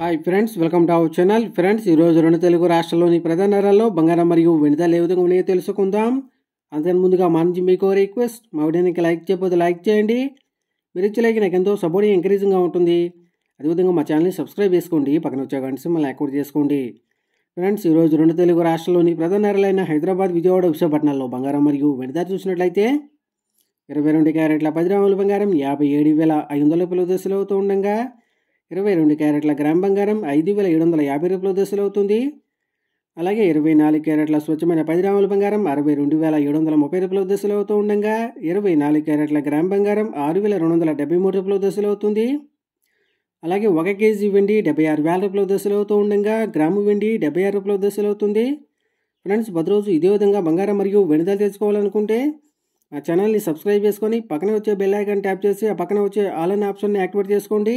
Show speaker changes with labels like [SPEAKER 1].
[SPEAKER 1] hi friends welcome to our channel friends ఈరోజు రెండు తెలుగు రాష్ట్రంలోని ప్రధాన నగరాల్లో బంగారం మరియు వెనుదలు ఏ విధంగా ఉన్నాయో తెలుసుకుందాం అంతకు ముందుగా మా నుంచి మీకు రిక్వెస్ట్ మా వీడియోకి లైక్ చేయకపోతే లైక్ చేయండి మీరు ఇచ్చే లైక్ నాకు ఎంతో సపోర్ట్ ఎంకరేజింగ్గా ఉంటుంది అదేవిధంగా మా ఛానల్ని సబ్స్క్రైబ్ చేసుకోండి పక్కన వచ్చే గంట సింబల్ యాక్టివేట్ చేసుకోండి ఫ్రెండ్స్ ఈరోజు రెండు తెలుగు రాష్ట్రాల్లోని ప్రధాన నగరాలైన హైదరాబాద్ విజయవాడ విశాఖపట్నంలో బంగారం మరియు వెనుద చూసినట్లయితే ఇరవై రెండు క్యారెట్ల పది రామల బంగారం యాభై ఏడు వేల ఐదు వందల పిలువ దశలో అవుతూ ఉండగా ఇరవై రెండు క్యారెట్ల గ్రామ్ బంగారం ఐదు వేల ఏడు వందల యాభై రూపాయల దశలు అవుతుంది అలాగే ఇరవై నాలుగు క్యారెట్ల స్వచ్ఛమైన పది గ్రాముల బంగారం అరవై రెండు వేల ఏడు వందల ముప్పై రూపాయల దశలు అవుతూ ఉండగా ఇరవై నాలుగు క్యారెట్ల గ్రామ్ బంగారం ఆరు వేల రెండు వందల డెబ్బై మూడు రూపాయల దశలు అవుతుంది అలాగే ఒక కేజీ వెండి డెబ్బై ఆరు వేల రూపాయల దశలు అవుతూ ఉండగా గ్రాము వెండి డెబ్బై ఆరు రూపాయల దశలు అవుతుంది ఫ్రెండ్స్ ప్రతిరోజు ఇదే విధంగా బంగారం మరియు వెనుదలు తెలుసుకోవాలనుకుంటే మా ఛానల్ని సబ్స్క్రైబ్ చేసుకొని పక్కన వచ్చే బెల్ ఐకాన్ ట్యాప్ చేసి ఆ పక్కన వచ్చే ఆల్ ఆప్షన్ని యాక్టివేట్ చేసుకోండి